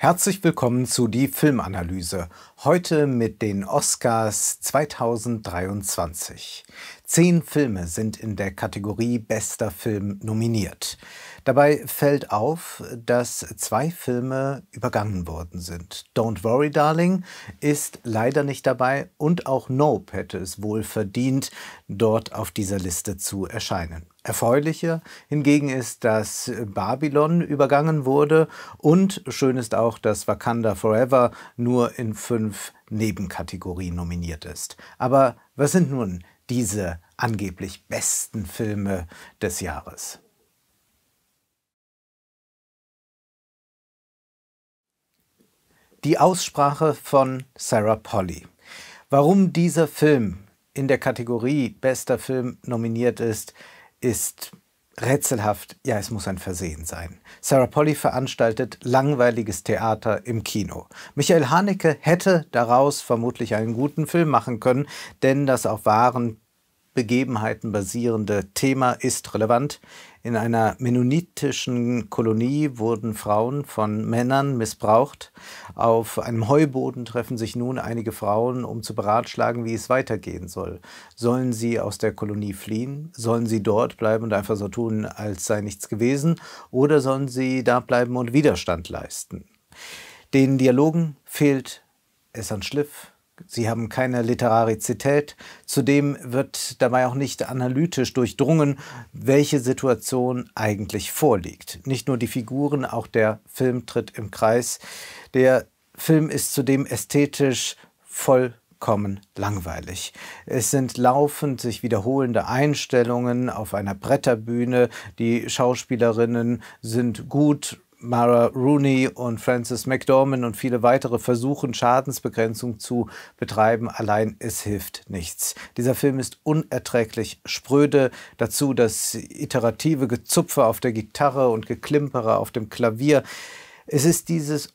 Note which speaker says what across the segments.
Speaker 1: Herzlich willkommen zu die Filmanalyse. Heute mit den Oscars 2023. Zehn Filme sind in der Kategorie Bester Film nominiert. Dabei fällt auf, dass zwei Filme übergangen worden sind. Don't Worry Darling ist leider nicht dabei und auch Nope hätte es wohl verdient, dort auf dieser Liste zu erscheinen. Erfreulicher hingegen ist, dass Babylon übergangen wurde und schön ist auch, dass Wakanda Forever nur in fünf Nebenkategorien nominiert ist. Aber was sind nun diese angeblich besten Filme des Jahres. Die Aussprache von Sarah Polly. Warum dieser Film in der Kategorie bester Film nominiert ist, ist rätselhaft, ja, es muss ein Versehen sein. Sarah Polly veranstaltet langweiliges Theater im Kino. Michael Haneke hätte daraus vermutlich einen guten Film machen können, denn das auf wahren Begebenheiten basierende Thema ist relevant. In einer mennonitischen Kolonie wurden Frauen von Männern missbraucht. Auf einem Heuboden treffen sich nun einige Frauen, um zu beratschlagen, wie es weitergehen soll. Sollen sie aus der Kolonie fliehen? Sollen sie dort bleiben und einfach so tun, als sei nichts gewesen? Oder sollen sie da bleiben und Widerstand leisten? Den Dialogen fehlt es an Schliff, Sie haben keine Literarizität. Zudem wird dabei auch nicht analytisch durchdrungen, welche Situation eigentlich vorliegt. Nicht nur die Figuren, auch der Film tritt im Kreis. Der Film ist zudem ästhetisch voll vollkommen langweilig. Es sind laufend sich wiederholende Einstellungen auf einer Bretterbühne. Die Schauspielerinnen sind gut Mara Rooney und Francis McDormand und viele weitere versuchen, Schadensbegrenzung zu betreiben. Allein es hilft nichts. Dieser Film ist unerträglich spröde. Dazu das iterative Gezupfe auf der Gitarre und Geklimpere auf dem Klavier. Es ist dieses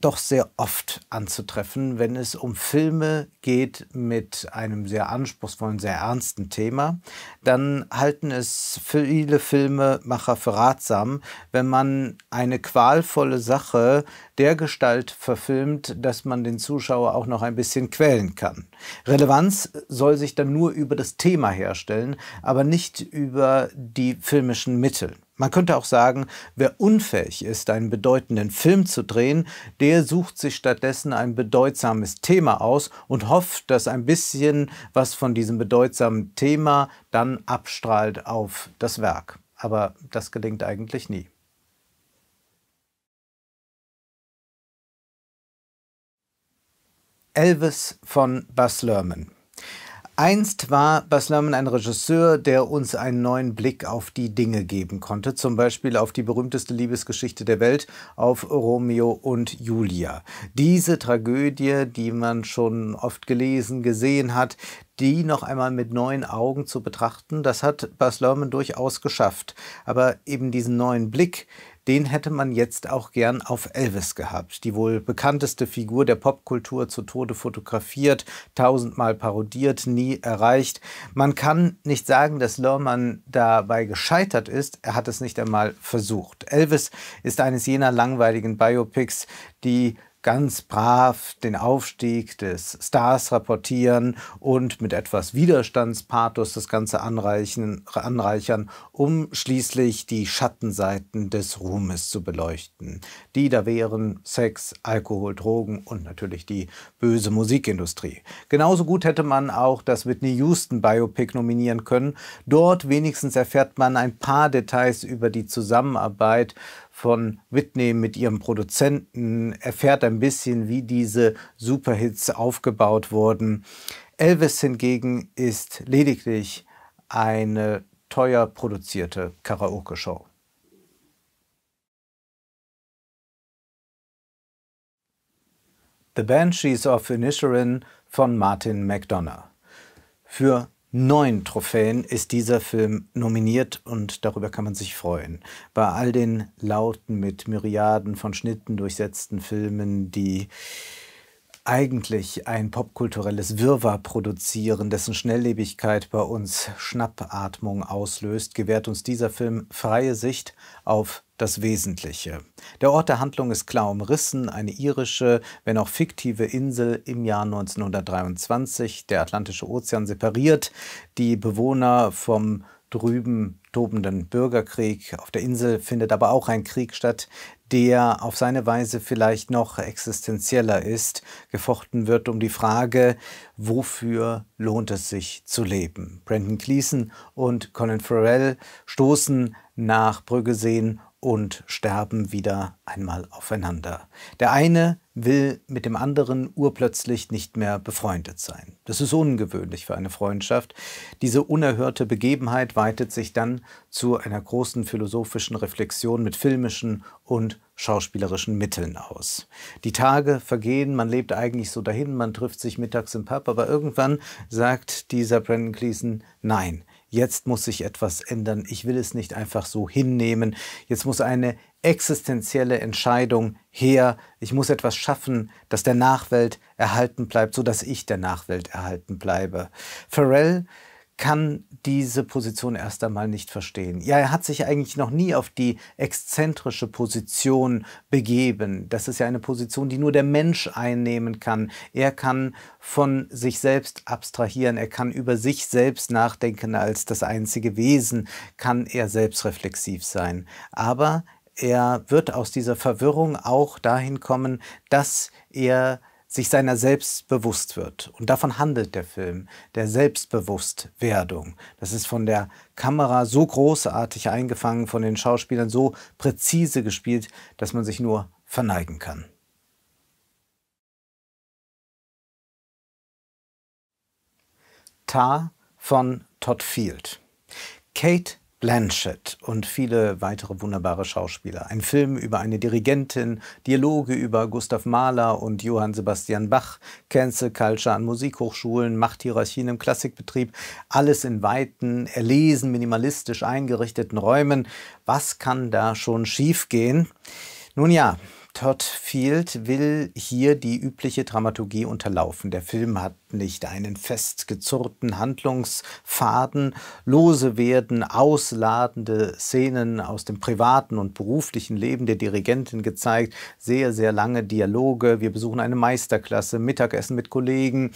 Speaker 1: doch sehr oft anzutreffen, wenn es um Filme geht mit einem sehr anspruchsvollen, sehr ernsten Thema, dann halten es viele Filmemacher für ratsam, wenn man eine qualvolle Sache der Gestalt verfilmt, dass man den Zuschauer auch noch ein bisschen quälen kann. Relevanz soll sich dann nur über das Thema herstellen, aber nicht über die filmischen Mittel. Man könnte auch sagen, wer unfähig ist, einen bedeutenden Film zu drehen, der sucht sich stattdessen ein bedeutsames Thema aus und hofft, dass ein bisschen was von diesem bedeutsamen Thema dann abstrahlt auf das Werk. Aber das gelingt eigentlich nie. Elvis von Bas Lerman Einst war Baz Lerman ein Regisseur, der uns einen neuen Blick auf die Dinge geben konnte, zum Beispiel auf die berühmteste Liebesgeschichte der Welt, auf Romeo und Julia. Diese Tragödie, die man schon oft gelesen, gesehen hat, die noch einmal mit neuen Augen zu betrachten, das hat Baz Lerman durchaus geschafft. Aber eben diesen neuen Blick, den hätte man jetzt auch gern auf Elvis gehabt, die wohl bekannteste Figur der Popkultur zu Tode fotografiert, tausendmal parodiert, nie erreicht. Man kann nicht sagen, dass Lorman dabei gescheitert ist, er hat es nicht einmal versucht. Elvis ist eines jener langweiligen Biopics, die ganz brav den Aufstieg des Stars rapportieren und mit etwas Widerstandspathos das Ganze anreichen, anreichern, um schließlich die Schattenseiten des Ruhmes zu beleuchten. Die da wären Sex, Alkohol, Drogen und natürlich die böse Musikindustrie. Genauso gut hätte man auch das Whitney Houston Biopic nominieren können. Dort wenigstens erfährt man ein paar Details über die Zusammenarbeit von Whitney mit ihrem Produzenten, erfährt ein bisschen, wie diese Superhits aufgebaut wurden. Elvis hingegen ist lediglich eine teuer produzierte Karaoke-Show. The Banshees of Inisherin von Martin McDonough. Für neun Trophäen ist dieser Film nominiert und darüber kann man sich freuen. Bei all den lauten, mit Myriaden von Schnitten durchsetzten Filmen, die eigentlich ein popkulturelles Wirrwarr produzieren, dessen Schnelllebigkeit bei uns Schnappatmung auslöst, gewährt uns dieser Film freie Sicht auf das Wesentliche. Der Ort der Handlung ist klar umrissen, eine irische, wenn auch fiktive Insel im Jahr 1923, der Atlantische Ozean separiert die Bewohner vom drüben tobenden Bürgerkrieg. Auf der Insel findet aber auch ein Krieg statt, der auf seine Weise vielleicht noch existenzieller ist, gefochten wird um die Frage, wofür lohnt es sich zu leben. Brandon Cleason und Colin Farrell stoßen nach Brüggesehen und Sterben wieder einmal aufeinander. Der eine will mit dem anderen urplötzlich nicht mehr befreundet sein. Das ist ungewöhnlich für eine Freundschaft. Diese unerhörte Begebenheit weitet sich dann zu einer großen philosophischen Reflexion mit filmischen und schauspielerischen Mitteln aus. Die Tage vergehen, man lebt eigentlich so dahin, man trifft sich mittags im Pub, aber irgendwann sagt dieser Brandon Gleason, nein, jetzt muss sich etwas ändern, ich will es nicht einfach so hinnehmen, jetzt muss eine existenzielle Entscheidung her, ich muss etwas schaffen, dass der Nachwelt erhalten bleibt, sodass ich der Nachwelt erhalten bleibe. Pharrell kann diese Position erst einmal nicht verstehen. Ja, er hat sich eigentlich noch nie auf die exzentrische Position begeben. Das ist ja eine Position, die nur der Mensch einnehmen kann. Er kann von sich selbst abstrahieren, er kann über sich selbst nachdenken als das einzige Wesen, kann er selbstreflexiv sein. Aber er wird aus dieser Verwirrung auch dahin kommen, dass er sich seiner selbst bewusst wird. Und davon handelt der Film, der Selbstbewusstwerdung. Das ist von der Kamera so großartig eingefangen, von den Schauspielern so präzise gespielt, dass man sich nur verneigen kann. Tar von Todd Field. Kate Blanchett und viele weitere wunderbare Schauspieler. Ein Film über eine Dirigentin, Dialoge über Gustav Mahler und Johann Sebastian Bach, Cancel Culture an Musikhochschulen, Machthierarchien im Klassikbetrieb, alles in weiten, erlesen, minimalistisch eingerichteten Räumen. Was kann da schon schiefgehen? Nun ja, Todd Field will hier die übliche Dramaturgie unterlaufen. Der Film hat nicht einen festgezurrten Handlungsfaden. Lose werden ausladende Szenen aus dem privaten und beruflichen Leben der Dirigentin gezeigt. Sehr, sehr lange Dialoge. Wir besuchen eine Meisterklasse, Mittagessen mit Kollegen,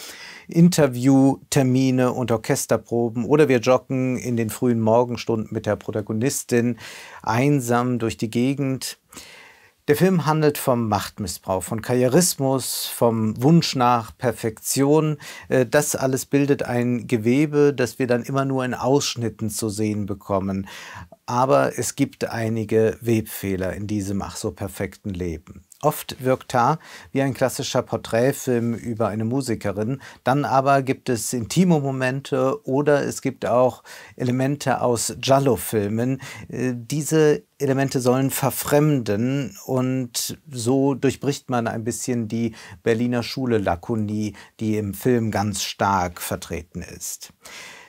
Speaker 1: Interviewtermine und Orchesterproben oder wir joggen in den frühen Morgenstunden mit der Protagonistin einsam durch die Gegend. Der Film handelt vom Machtmissbrauch, von Karrierismus, vom Wunsch nach Perfektion. Äh, das alles bildet ein Gewebe, das wir dann immer nur in Ausschnitten zu sehen bekommen. Aber es gibt einige Webfehler in diesem ach so perfekten Leben. Oft wirkt Tar wie ein klassischer Porträtfilm über eine Musikerin, dann aber gibt es intime Momente oder es gibt auch Elemente aus Giallo-Filmen. Äh, diese Elemente sollen verfremden und so durchbricht man ein bisschen die Berliner Schule Lakonie, die im Film ganz stark vertreten ist.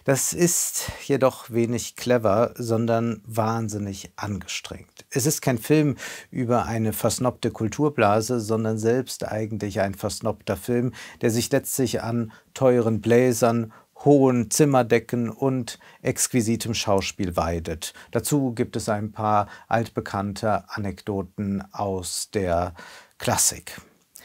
Speaker 1: Das ist jedoch wenig clever, sondern wahnsinnig angestrengt. Es ist kein Film über eine versnobte Kulturblase, sondern selbst eigentlich ein versnobter Film, der sich letztlich an teuren Bläsern, hohen Zimmerdecken und exquisitem Schauspiel weidet. Dazu gibt es ein paar altbekannte Anekdoten aus der Klassik.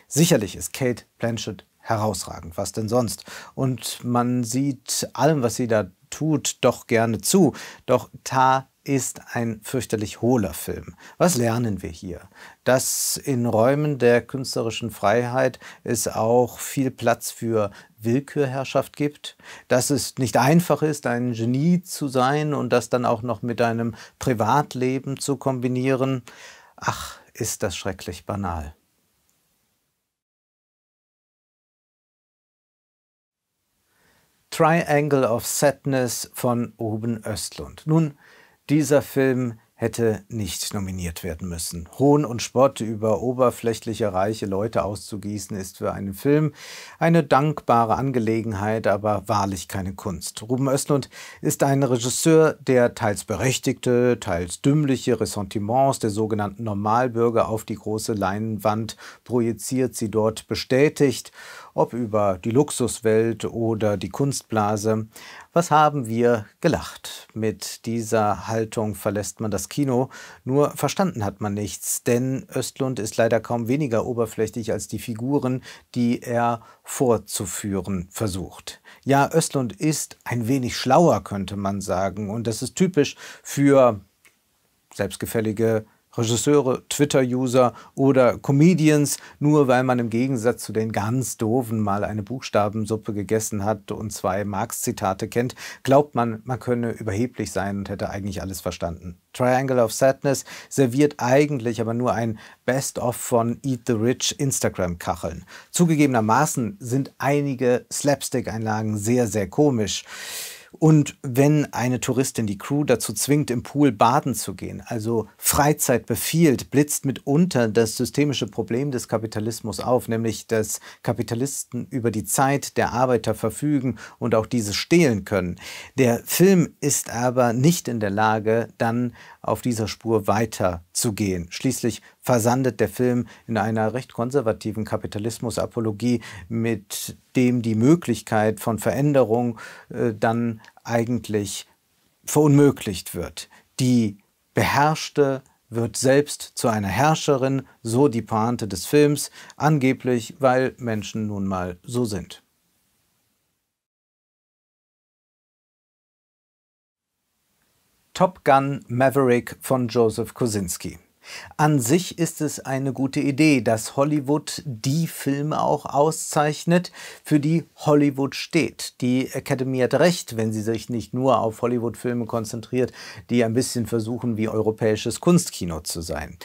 Speaker 1: Sicherlich ist Kate Blanchett herausragend, was denn sonst? Und man sieht allem, was sie da tut, doch gerne zu. Doch Ta ist ein fürchterlich hohler Film. Was lernen wir hier? Dass in Räumen der künstlerischen Freiheit es auch viel Platz für Willkürherrschaft gibt, dass es nicht einfach ist, ein Genie zu sein und das dann auch noch mit einem Privatleben zu kombinieren. Ach, ist das schrecklich banal. Triangle of Sadness von Ruben Östlund. Nun, dieser Film hätte nicht nominiert werden müssen. Hohn und Spott über oberflächliche reiche Leute auszugießen ist für einen Film eine dankbare Angelegenheit, aber wahrlich keine Kunst. Ruben Östlund ist ein Regisseur, der teils berechtigte, teils dümmliche Ressentiments der sogenannten Normalbürger auf die große Leinwand projiziert, sie dort bestätigt ob über die Luxuswelt oder die Kunstblase. Was haben wir gelacht? Mit dieser Haltung verlässt man das Kino, nur verstanden hat man nichts, denn Östlund ist leider kaum weniger oberflächlich als die Figuren, die er vorzuführen versucht. Ja, Östlund ist ein wenig schlauer, könnte man sagen, und das ist typisch für selbstgefällige Regisseure, Twitter-User oder Comedians, nur weil man im Gegensatz zu den ganz Doofen mal eine Buchstabensuppe gegessen hat und zwei Marx-Zitate kennt, glaubt man, man könne überheblich sein und hätte eigentlich alles verstanden. Triangle of Sadness serviert eigentlich aber nur ein Best-of von Eat the Rich Instagram-Kacheln. Zugegebenermaßen sind einige Slapstick-Einlagen sehr, sehr komisch. Und wenn eine Touristin die Crew dazu zwingt, im Pool baden zu gehen, also Freizeit befiehlt, blitzt mitunter das systemische Problem des Kapitalismus auf, nämlich dass Kapitalisten über die Zeit der Arbeiter verfügen und auch diese stehlen können. Der Film ist aber nicht in der Lage, dann auf dieser Spur weiterzugehen. Schließlich versandet der Film in einer recht konservativen Kapitalismusapologie, mit dem die Möglichkeit von Veränderung äh, dann eigentlich verunmöglicht wird. Die Beherrschte wird selbst zu einer Herrscherin, so die Pointe des Films, angeblich weil Menschen nun mal so sind. Top Gun Maverick von Joseph Kosinski an sich ist es eine gute Idee, dass Hollywood die Filme auch auszeichnet, für die Hollywood steht. Die Academy hat recht, wenn sie sich nicht nur auf Hollywood-Filme konzentriert, die ein bisschen versuchen, wie europäisches Kunstkino zu sein.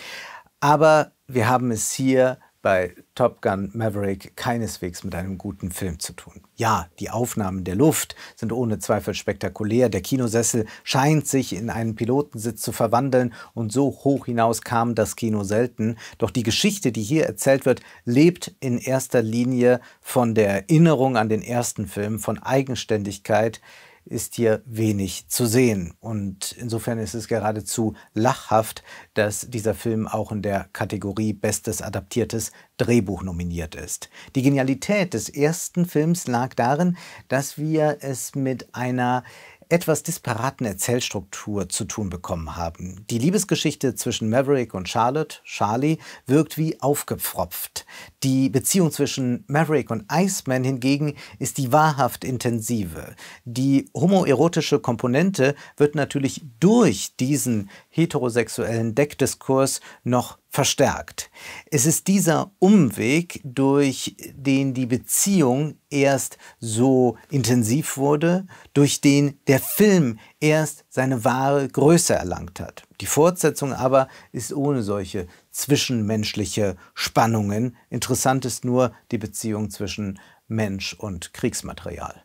Speaker 1: Aber wir haben es hier bei Top Gun Maverick keineswegs mit einem guten Film zu tun. Ja, die Aufnahmen der Luft sind ohne Zweifel spektakulär. Der Kinosessel scheint sich in einen Pilotensitz zu verwandeln und so hoch hinaus kam das Kino selten. Doch die Geschichte, die hier erzählt wird, lebt in erster Linie von der Erinnerung an den ersten Film, von Eigenständigkeit, ist hier wenig zu sehen. Und insofern ist es geradezu lachhaft, dass dieser Film auch in der Kategorie Bestes adaptiertes Drehbuch nominiert ist. Die Genialität des ersten Films lag darin, dass wir es mit einer etwas disparaten Erzählstruktur zu tun bekommen haben. Die Liebesgeschichte zwischen Maverick und Charlotte, Charlie, wirkt wie aufgepfropft. Die Beziehung zwischen Maverick und Iceman hingegen ist die wahrhaft intensive. Die homoerotische Komponente wird natürlich durch diesen heterosexuellen Deckdiskurs noch verstärkt. Es ist dieser Umweg, durch den die Beziehung erst so intensiv wurde, durch den der Film erst seine wahre Größe erlangt hat. Die Fortsetzung aber ist ohne solche zwischenmenschliche Spannungen. Interessant ist nur die Beziehung zwischen Mensch und Kriegsmaterial.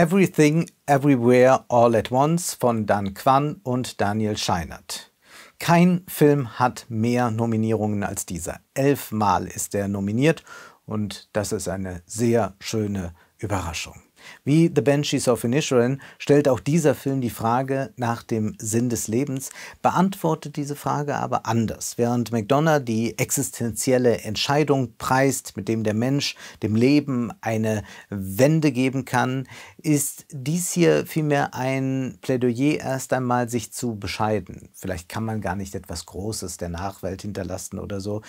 Speaker 1: Everything, Everywhere, All at Once von Dan Kwan und Daniel Scheinert. Kein Film hat mehr Nominierungen als dieser. Elfmal ist er nominiert und das ist eine sehr schöne Überraschung. Wie The Banshees of Inisherin stellt auch dieser Film die Frage nach dem Sinn des Lebens, beantwortet diese Frage aber anders. Während McDonough die existenzielle Entscheidung preist, mit dem der Mensch dem Leben eine Wende geben kann, ist dies hier vielmehr ein Plädoyer erst einmal sich zu bescheiden. Vielleicht kann man gar nicht etwas Großes der Nachwelt hinterlassen oder so.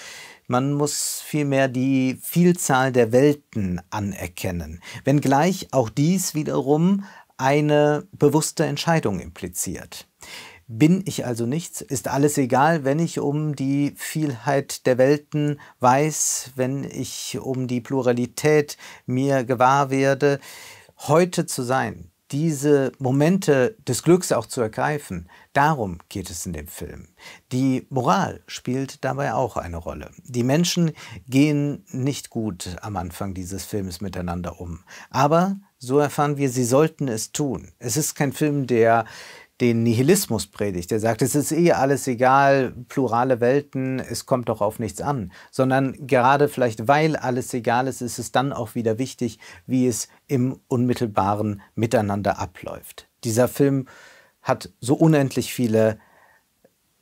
Speaker 1: Man muss vielmehr die Vielzahl der Welten anerkennen, wenngleich auch dies wiederum eine bewusste Entscheidung impliziert. Bin ich also nichts? Ist alles egal, wenn ich um die Vielheit der Welten weiß, wenn ich um die Pluralität mir gewahr werde? Heute zu sein, diese Momente des Glücks auch zu ergreifen. Darum geht es in dem Film. Die Moral spielt dabei auch eine Rolle. Die Menschen gehen nicht gut am Anfang dieses Films miteinander um. Aber so erfahren wir, sie sollten es tun. Es ist kein Film, der den Nihilismus predigt, der sagt, es ist eh alles egal, plurale Welten, es kommt doch auf nichts an, sondern gerade vielleicht weil alles egal ist, ist es dann auch wieder wichtig, wie es im unmittelbaren Miteinander abläuft. Dieser Film hat so unendlich viele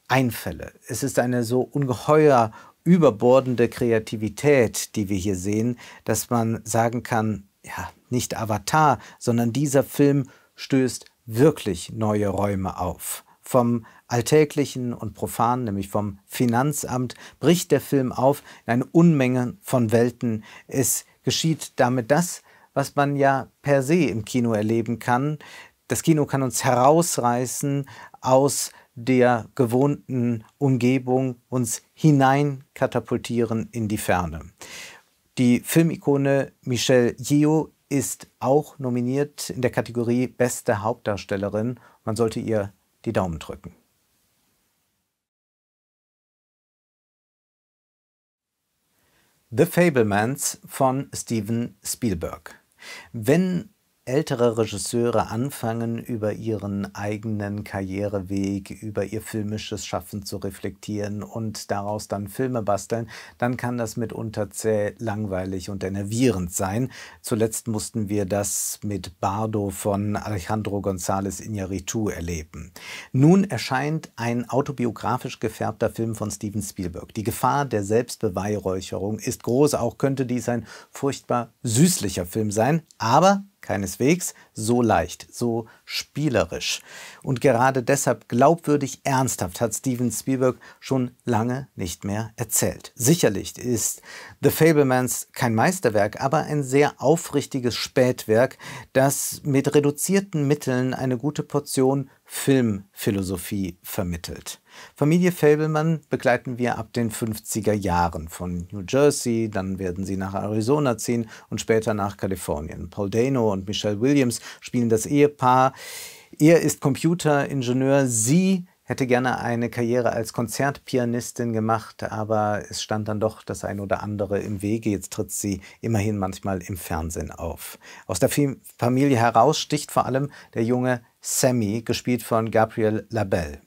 Speaker 1: Einfälle. Es ist eine so ungeheuer überbordende Kreativität, die wir hier sehen, dass man sagen kann, ja, nicht Avatar, sondern dieser Film stößt wirklich neue Räume auf. Vom Alltäglichen und Profanen, nämlich vom Finanzamt, bricht der Film auf in eine Unmenge von Welten. Es geschieht damit das, was man ja per se im Kino erleben kann. Das Kino kann uns herausreißen aus der gewohnten Umgebung, uns hineinkatapultieren in die Ferne. Die Filmikone Michelle Yeoh ist auch nominiert in der Kategorie Beste Hauptdarstellerin. Man sollte ihr die Daumen drücken. The Fablemans von Steven Spielberg. Wenn ältere Regisseure anfangen, über ihren eigenen Karriereweg, über ihr filmisches Schaffen zu reflektieren und daraus dann Filme basteln, dann kann das mitunter zäh, langweilig und enervierend sein. Zuletzt mussten wir das mit Bardo von Alejandro González Iñárritu erleben. Nun erscheint ein autobiografisch gefärbter Film von Steven Spielberg. Die Gefahr der Selbstbeweihräucherung ist groß, auch könnte dies ein furchtbar süßlicher Film sein, aber Keineswegs so leicht, so spielerisch. Und gerade deshalb glaubwürdig ernsthaft hat Steven Spielberg schon lange nicht mehr erzählt. Sicherlich ist The Fablemans kein Meisterwerk, aber ein sehr aufrichtiges Spätwerk, das mit reduzierten Mitteln eine gute Portion Filmphilosophie vermittelt. Familie Fabelmann begleiten wir ab den 50er Jahren von New Jersey, dann werden sie nach Arizona ziehen und später nach Kalifornien. Paul Dano und Michelle Williams spielen das Ehepaar. Er ist Computeringenieur, sie hätte gerne eine Karriere als Konzertpianistin gemacht, aber es stand dann doch das ein oder andere im Wege. Jetzt tritt sie immerhin manchmal im Fernsehen auf. Aus der Familie heraus sticht vor allem der junge Sammy, gespielt von Gabriel Labelle.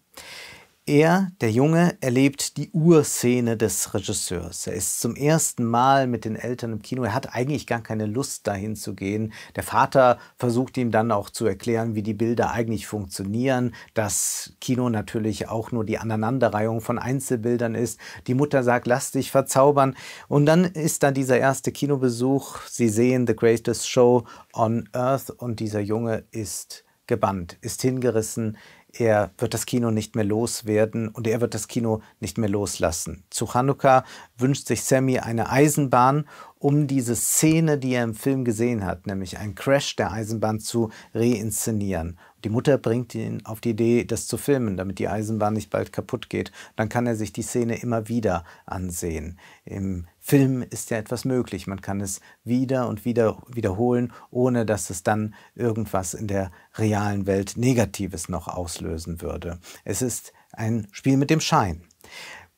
Speaker 1: Er, der Junge, erlebt die Urszene des Regisseurs. Er ist zum ersten Mal mit den Eltern im Kino. Er hat eigentlich gar keine Lust, dahin zu gehen. Der Vater versucht ihm dann auch zu erklären, wie die Bilder eigentlich funktionieren, dass Kino natürlich auch nur die Aneinanderreihung von Einzelbildern ist. Die Mutter sagt, lass dich verzaubern. Und dann ist da dieser erste Kinobesuch. Sie sehen The Greatest Show on Earth und dieser Junge ist gebannt, ist hingerissen, er wird das Kino nicht mehr loswerden und er wird das Kino nicht mehr loslassen. Zu Hanukkah wünscht sich Sammy eine Eisenbahn, um diese Szene, die er im Film gesehen hat, nämlich ein Crash der Eisenbahn zu reinszenieren. Die Mutter bringt ihn auf die Idee, das zu filmen, damit die Eisenbahn nicht bald kaputt geht. Dann kann er sich die Szene immer wieder ansehen. Im Film ist ja etwas möglich. Man kann es wieder und wieder wiederholen, ohne dass es dann irgendwas in der realen Welt Negatives noch auslösen würde. Es ist ein Spiel mit dem Schein.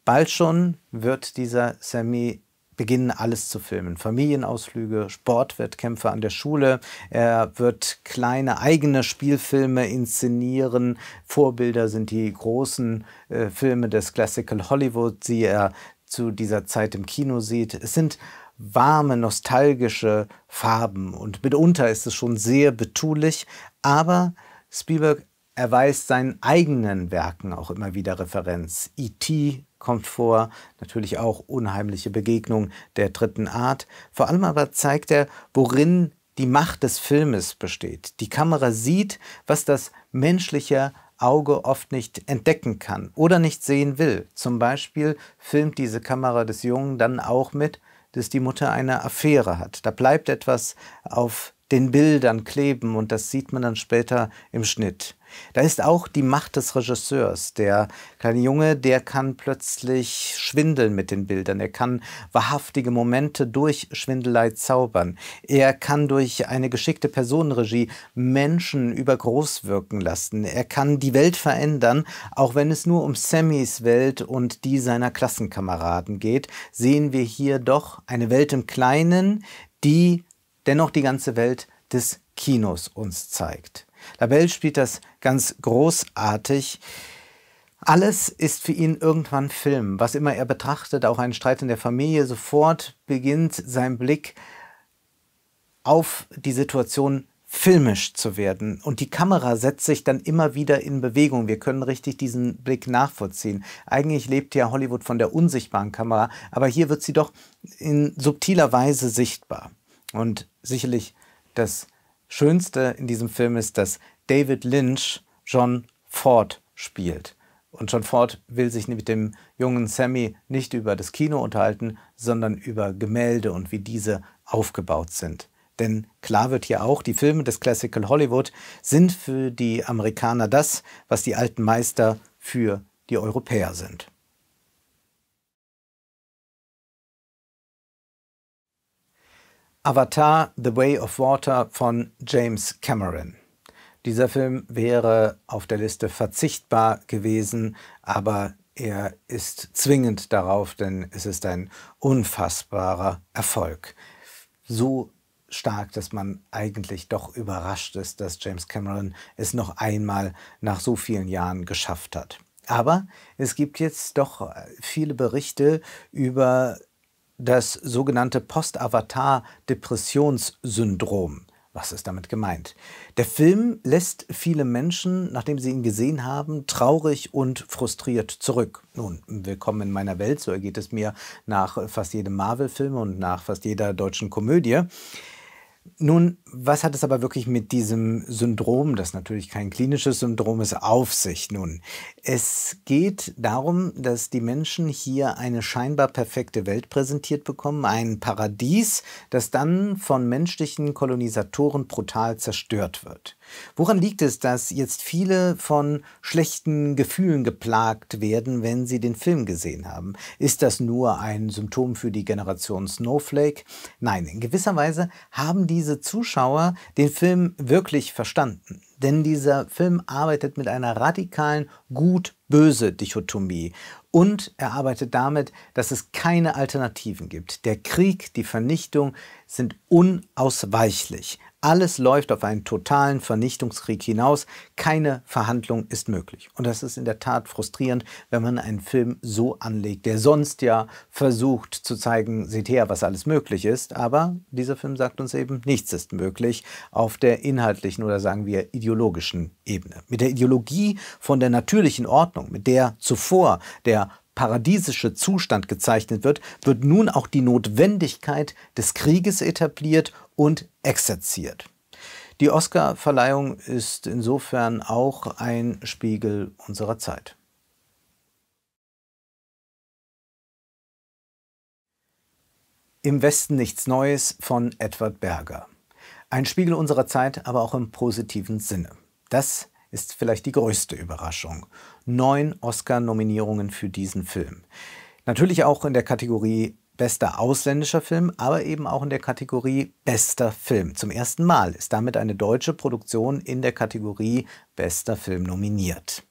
Speaker 1: Bald schon wird dieser Sammy beginnen, alles zu filmen. Familienausflüge, Sportwettkämpfe an der Schule. Er wird kleine eigene Spielfilme inszenieren. Vorbilder sind die großen äh, Filme des Classical Hollywood, die er zu dieser Zeit im Kino sieht. Es sind warme, nostalgische Farben und mitunter ist es schon sehr betulich, aber Spielberg erweist seinen eigenen Werken auch immer wieder Referenz. E.T., kommt vor, natürlich auch unheimliche Begegnungen der dritten Art. Vor allem aber zeigt er, worin die Macht des Filmes besteht. Die Kamera sieht, was das menschliche Auge oft nicht entdecken kann oder nicht sehen will. Zum Beispiel filmt diese Kamera des Jungen dann auch mit, dass die Mutter eine Affäre hat. Da bleibt etwas auf den Bildern kleben und das sieht man dann später im Schnitt. Da ist auch die Macht des Regisseurs. Der kleine Junge, der kann plötzlich schwindeln mit den Bildern. Er kann wahrhaftige Momente durch Schwindelei zaubern. Er kann durch eine geschickte Personenregie Menschen übergroß wirken lassen. Er kann die Welt verändern, auch wenn es nur um Sammys Welt und die seiner Klassenkameraden geht. Sehen wir hier doch eine Welt im Kleinen, die dennoch die ganze Welt des Kinos uns zeigt. Labelle spielt das ganz großartig. Alles ist für ihn irgendwann Film. Was immer er betrachtet, auch einen Streit in der Familie, sofort beginnt sein Blick auf die Situation filmisch zu werden. Und die Kamera setzt sich dann immer wieder in Bewegung. Wir können richtig diesen Blick nachvollziehen. Eigentlich lebt ja Hollywood von der unsichtbaren Kamera, aber hier wird sie doch in subtiler Weise sichtbar. Und sicherlich das Schönste in diesem Film ist, dass David Lynch John Ford spielt. Und John Ford will sich mit dem jungen Sammy nicht über das Kino unterhalten, sondern über Gemälde und wie diese aufgebaut sind. Denn klar wird hier auch, die Filme des Classical Hollywood sind für die Amerikaner das, was die alten Meister für die Europäer sind. Avatar The Way of Water von James Cameron. Dieser Film wäre auf der Liste verzichtbar gewesen, aber er ist zwingend darauf, denn es ist ein unfassbarer Erfolg. So stark, dass man eigentlich doch überrascht ist, dass James Cameron es noch einmal nach so vielen Jahren geschafft hat. Aber es gibt jetzt doch äh, viele Berichte über das sogenannte Post-Avatar-Depressionssyndrom. Was ist damit gemeint? Der Film lässt viele Menschen, nachdem sie ihn gesehen haben, traurig und frustriert zurück. Nun, willkommen in meiner Welt, so ergeht es mir nach fast jedem Marvel-Film und nach fast jeder deutschen Komödie. Nun, was hat es aber wirklich mit diesem Syndrom, das natürlich kein klinisches Syndrom ist, auf sich nun? Es geht darum, dass die Menschen hier eine scheinbar perfekte Welt präsentiert bekommen, ein Paradies, das dann von menschlichen Kolonisatoren brutal zerstört wird. Woran liegt es, dass jetzt viele von schlechten Gefühlen geplagt werden, wenn sie den Film gesehen haben? Ist das nur ein Symptom für die Generation Snowflake? Nein, in gewisser Weise haben diese Zuschauer den Film wirklich verstanden. Denn dieser Film arbeitet mit einer radikalen Gut-Böse-Dichotomie und er arbeitet damit, dass es keine Alternativen gibt. Der Krieg, die Vernichtung sind unausweichlich. Alles läuft auf einen totalen Vernichtungskrieg hinaus. Keine Verhandlung ist möglich. Und das ist in der Tat frustrierend, wenn man einen Film so anlegt, der sonst ja versucht zu zeigen, seht her, was alles möglich ist. Aber dieser Film sagt uns eben, nichts ist möglich auf der inhaltlichen oder sagen wir ideologischen Ebene. Mit der Ideologie von der natürlichen Ordnung, mit der zuvor der paradiesische Zustand gezeichnet wird, wird nun auch die Notwendigkeit des Krieges etabliert und exerziert. Die Oscar-Verleihung ist insofern auch ein Spiegel unserer Zeit. Im Westen nichts Neues von Edward Berger. Ein Spiegel unserer Zeit, aber auch im positiven Sinne. Das ist vielleicht die größte Überraschung. Neun Oscar-Nominierungen für diesen Film. Natürlich auch in der Kategorie bester ausländischer Film, aber eben auch in der Kategorie bester Film. Zum ersten Mal ist damit eine deutsche Produktion in der Kategorie bester Film nominiert.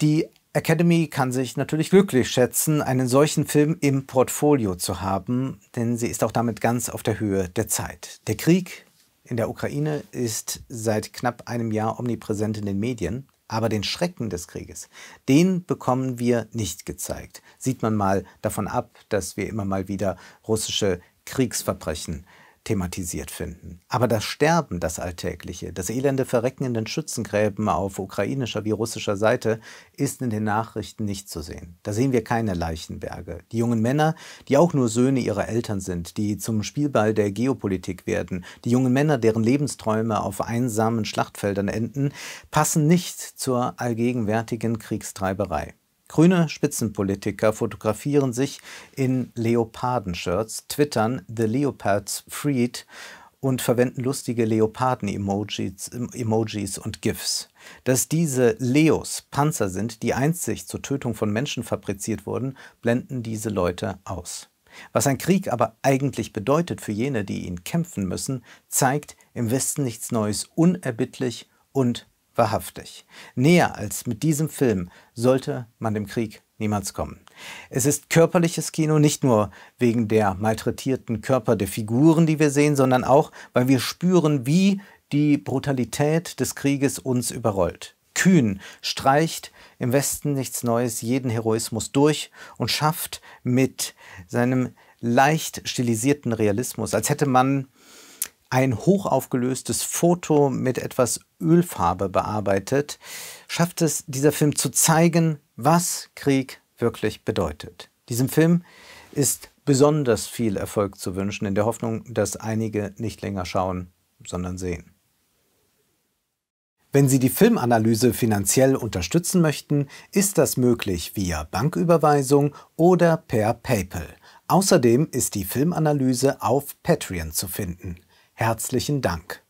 Speaker 1: Die Academy kann sich natürlich glücklich schätzen, einen solchen Film im Portfolio zu haben, denn sie ist auch damit ganz auf der Höhe der Zeit. Der Krieg, in der Ukraine ist seit knapp einem Jahr omnipräsent in den Medien. Aber den Schrecken des Krieges, den bekommen wir nicht gezeigt. Sieht man mal davon ab, dass wir immer mal wieder russische Kriegsverbrechen äh, thematisiert finden. Aber das Sterben, das Alltägliche, das elende Verrecken in den Schützengräben auf ukrainischer wie russischer Seite ist in den Nachrichten nicht zu sehen. Da sehen wir keine Leichenberge. Die jungen Männer, die auch nur Söhne ihrer Eltern sind, die zum Spielball der Geopolitik werden, die jungen Männer, deren Lebensträume auf einsamen Schlachtfeldern enden, passen nicht zur allgegenwärtigen Kriegstreiberei. Grüne Spitzenpolitiker fotografieren sich in Leopardenshirts, twittern The Leopards Freed und verwenden lustige Leoparden-Emojis Emojis und GIFs. Dass diese Leos Panzer sind, die einzig zur Tötung von Menschen fabriziert wurden, blenden diese Leute aus. Was ein Krieg aber eigentlich bedeutet für jene, die ihn kämpfen müssen, zeigt im Westen nichts Neues unerbittlich und wahrhaftig. Näher als mit diesem Film sollte man dem Krieg niemals kommen. Es ist körperliches Kino, nicht nur wegen der malträtierten Körper der Figuren, die wir sehen, sondern auch, weil wir spüren, wie die Brutalität des Krieges uns überrollt. Kühn streicht im Westen nichts Neues jeden Heroismus durch und schafft mit seinem leicht stilisierten Realismus, als hätte man ein hochaufgelöstes Foto mit etwas Ölfarbe bearbeitet, schafft es dieser Film zu zeigen, was Krieg wirklich bedeutet. Diesem Film ist besonders viel Erfolg zu wünschen, in der Hoffnung, dass einige nicht länger schauen, sondern sehen. Wenn Sie die Filmanalyse finanziell unterstützen möchten, ist das möglich via Banküberweisung oder per PayPal. Außerdem ist die Filmanalyse auf Patreon zu finden. Herzlichen Dank.